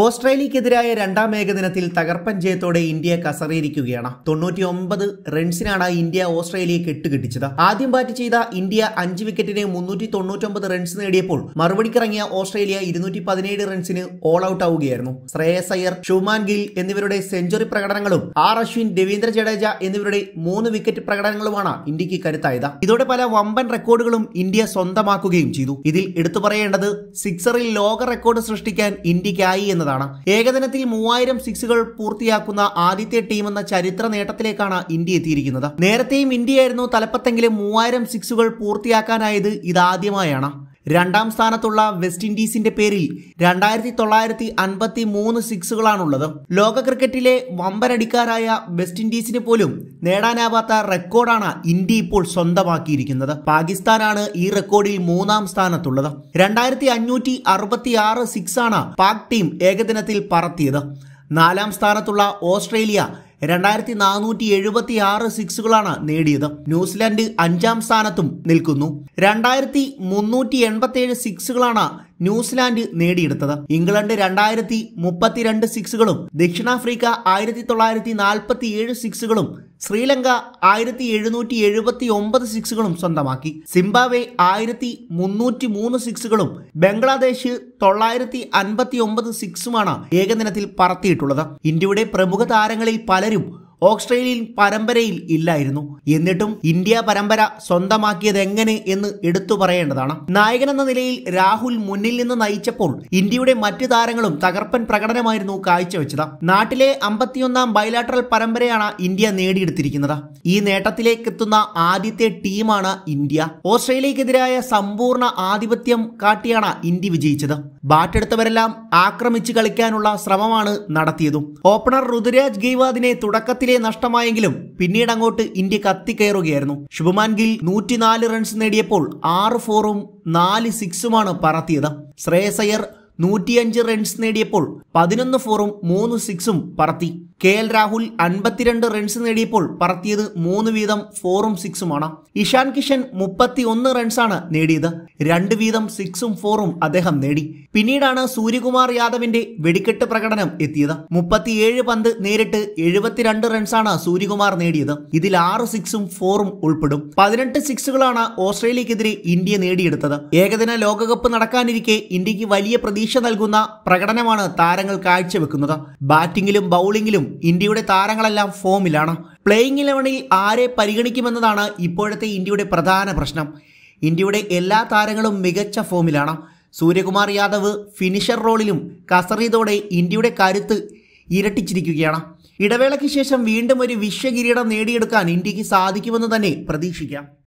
ഓസ്ട്രേലിയക്കെതിരായ രണ്ടാം ഏകദിനത്തിൽ തകർപ്പൻ ജയത്തോടെ ഇന്ത്യ കസറിയിരിക്കുകയാണ് തൊണ്ണൂറ്റി ഒമ്പത് റൺസിനാണ് ഇന്ത്യ ഓസ്ട്രേലിയയെ കെട്ടുകെട്ടിച്ചത് ആദ്യം ബാറ്റ് ചെയ്ത ഇന്ത്യ അഞ്ച് വിക്കറ്റിന് മുന്നൂറ്റി തൊണ്ണൂറ്റൊമ്പത് റൺസ് നേടിയപ്പോൾ മറുപടിക്കിറങ്ങിയ ഓസ്ട്രേലിയ ഇരുന്നൂറ്റി പതിനേഴ് റൺസിന് ഓൾ ഔട്ട് ആവുകയായിരുന്നു ശ്രേയസ് അയ്യർ ഷുമാൻ ഗിൽ എന്നിവരുടെ സെഞ്ചുറി പ്രകടനങ്ങളും ആർ അശ്വിൻ രവീന്ദ്ര ജഡേജ എന്നിവരുടെ മൂന്ന് വിക്കറ്റ് പ്രകടനങ്ങളുമാണ് ഇന്ത്യക്ക് കരുത്തായത് ഇതോടെ പല വമ്പൻ റെക്കോർഡുകളും ഇന്ത്യ സ്വന്തമാക്കുകയും ചെയ്തു ഇതിൽ എടുത്തു പറയേണ്ടത് സിക്സറിൽ ലോക റെക്കോർഡ് സൃഷ്ടിക്കാൻ ഇന്ത്യക്കായി എന്ന് എന്നതാണ് ഏകദിനത്തിൽ മൂവായിരം സിക്സുകൾ പൂർത്തിയാക്കുന്ന ആദ്യത്തെ ടീം എന്ന ചരിത്ര നേട്ടത്തിലേക്കാണ് ഇന്ത്യ എത്തിയിരിക്കുന്നത് നേരത്തെയും ഇന്ത്യയായിരുന്നു തലപ്പത്തെങ്കിലും മൂവായിരം സിക്സുകൾ പൂർത്തിയാക്കാനായത് ഇതാദ്യമായാണ് രണ്ടാം സ്ഥാനത്തുള്ള വെസ്റ്റ് ഇൻഡീസിന്റെ പേരിൽ രണ്ടായിരത്തി തൊള്ളായിരത്തി അൻപത്തി മൂന്ന് സിക്സുകളാണുള്ളത് ലോക ക്രിക്കറ്റിലെ വമ്പരടിക്കാരായ വെസ്റ്റ് ഇൻഡീസിന് പോലും നേടാനാവാത്ത റെക്കോർഡാണ് ഇന്ത്യ ഇപ്പോൾ സ്വന്തമാക്കിയിരിക്കുന്നത് പാകിസ്ഥാനാണ് ഈ റെക്കോർഡിൽ മൂന്നാം സ്ഥാനത്തുള്ളത് രണ്ടായിരത്തി അഞ്ഞൂറ്റി അറുപത്തി ആറ് സിക്സാണ് പാക് ടീം ഏകദിനത്തിൽ പറത്തിയത് നാലാം സ്ഥാനത്തുള്ള ഓസ്ട്രേലിയ രണ്ടായിരത്തി നാനൂറ്റി എഴുപത്തി ആറ് സിക്സുകളാണ് നേടിയത് ന്യൂസിലാൻഡ് അഞ്ചാം സ്ഥാനത്തും നിൽക്കുന്നു രണ്ടായിരത്തി മുന്നൂറ്റി എൺപത്തി ഏഴ് സിക്സുകളാണ് ന്യൂസിലാൻഡ് നേടിയെടുത്തത് ഇംഗ്ലണ്ട് രണ്ടായിരത്തി മുപ്പത്തിരണ്ട് സിക്സുകളും ദക്ഷിണാഫ്രിക്ക ആയിരത്തി തൊള്ളായിരത്തി നാൽപ്പത്തി ഏഴ് സിക്സുകളും ശ്രീലങ്ക ആയിരത്തി എഴുന്നൂറ്റി എഴുപത്തി ഒമ്പത് സിക്സുകളും സ്വന്തമാക്കി സിംബാവെ ആയിരത്തി മുന്നൂറ്റി മൂന്ന് സിക്സുകളും ബംഗ്ലാദേശ് തൊള്ളായിരത്തി അൻപത്തി ഒമ്പത് സിക്സുമാണ് ഏകദിനത്തിൽ പറത്തിയിട്ടുള്ളത് ഇന്ത്യയുടെ പ്രമുഖ താരങ്ങളിൽ പലരും ഓസ്ട്രേലിയൻ പരമ്പരയിൽ ഇല്ലായിരുന്നു എന്നിട്ടും ഇന്ത്യ പരമ്പര സ്വന്തമാക്കിയത് എങ്ങനെ എന്ന് എടുത്തു പറയേണ്ടതാണ് നായകൻ എന്ന നിലയിൽ രാഹുൽ മുന്നിൽ നിന്ന് നയിച്ചപ്പോൾ ഇന്ത്യയുടെ മറ്റു താരങ്ങളും തകർപ്പൻ പ്രകടനമായിരുന്നു കാഴ്ചവെച്ചത് നാട്ടിലെ അമ്പത്തിയൊന്നാം ബൈലാട്രൽ പരമ്പരയാണ് ഇന്ത്യ നേടിയെടുത്തിരിക്കുന്നത് ഈ നേട്ടത്തിലേക്ക് എത്തുന്ന ആദ്യത്തെ ടീമാണ് ഇന്ത്യ ഓസ്ട്രേലിയക്കെതിരായ സമ്പൂർണ്ണ ആധിപത്യം കാട്ടിയാണ് ഇന്ത്യ വിജയിച്ചത് ബാറ്റെടുത്തവരെല്ലാം ആക്രമിച്ച് കളിക്കാനുള്ള ശ്രമമാണ് നടത്തിയതും ഓപ്പണർ ഋതുരാജ് ഗെയ്വാദിനെ തുടക്കത്തിലെ പന്തിനിടെ നഷ്ടമായെങ്കിലും പിന്നീട് അങ്ങോട്ട് ഇന്ത്യ കത്തിക്കയറുകയായിരുന്നു ശുഭമാൻ ഗിൽ നൂറ്റിനാല് റൺസ് നേടിയപ്പോൾ ആറ് ഫോറും നാല് സിക്സുമാണ് പറത്തിയത് ശ്രേയസ് നൂറ്റിയഞ്ച് റൺസ് നേടിയപ്പോൾ പതിനൊന്ന് ഫോറും മൂന്ന് സിക്സും പറത്തി കെ എൽ രാഹുൽ അൻപത്തിരണ്ട് റൺസ് നേടിയപ്പോൾ പറത്തിയത് മൂന്ന് വീതം ഫോറും സിക്സുമാണ് ഇഷാൻ കിഷൻ മുപ്പത്തി ഒന്ന് റൺസാണ് നേടിയത് രണ്ട് വീതം സിക്സും ഫോറും അദ്ദേഹം നേടി പിന്നീടാണ് സൂര്യകുമാർ യാദവിന്റെ വെടിക്കെട്ട് പ്രകടനം എത്തിയത് മുപ്പത്തിയേഴ് പന്ത് നേരിട്ട് എഴുപത്തിരണ്ട് റൺസാണ് സൂര്യകുമാർ നേടിയത് ഇതിൽ ആറ് സിക്സും ഫോറും ഉൾപ്പെടും പതിനെട്ട് സിക്സുകളാണ് ഓസ്ട്രേലിയക്കെതിരെ ഇന്ത്യ നേടിയെടുത്തത് ഏകദിന ലോകകപ്പ് നടക്കാനിരിക്കെ ഇന്ത്യക്ക് വലിയ പ്രതീക്ഷ നൽകുന്ന പ്രകടനമാണ് താരങ്ങൾ കാഴ്ചവെക്കുന്നത് ബാറ്റിംഗിലും ബൗളിംഗിലും ഇന്ത്യയുടെ താരങ്ങളെല്ലാം ഫോമിലാണ് പ്ലേയിങ് ഇലവനിൽ ആരെ പരിഗണിക്കുമെന്നതാണ് ഇപ്പോഴത്തെ ഇന്ത്യയുടെ പ്രധാന പ്രശ്നം ഇന്ത്യയുടെ എല്ലാ താരങ്ങളും മികച്ച ഫോമിലാണ് സൂര്യകുമാർ യാദവ് ഫിനിഷർ റോളിലും കസറിയതോടെ ഇന്ത്യയുടെ കരുത്ത് ഇരട്ടിച്ചിരിക്കുകയാണ് ഇടവേളയ്ക്ക് ശേഷം വീണ്ടും ഒരു വിശ്വകിരീടം നേടിയെടുക്കാൻ ഇന്ത്യക്ക് സാധിക്കുമെന്ന് തന്നെ പ്രതീക്ഷിക്കാം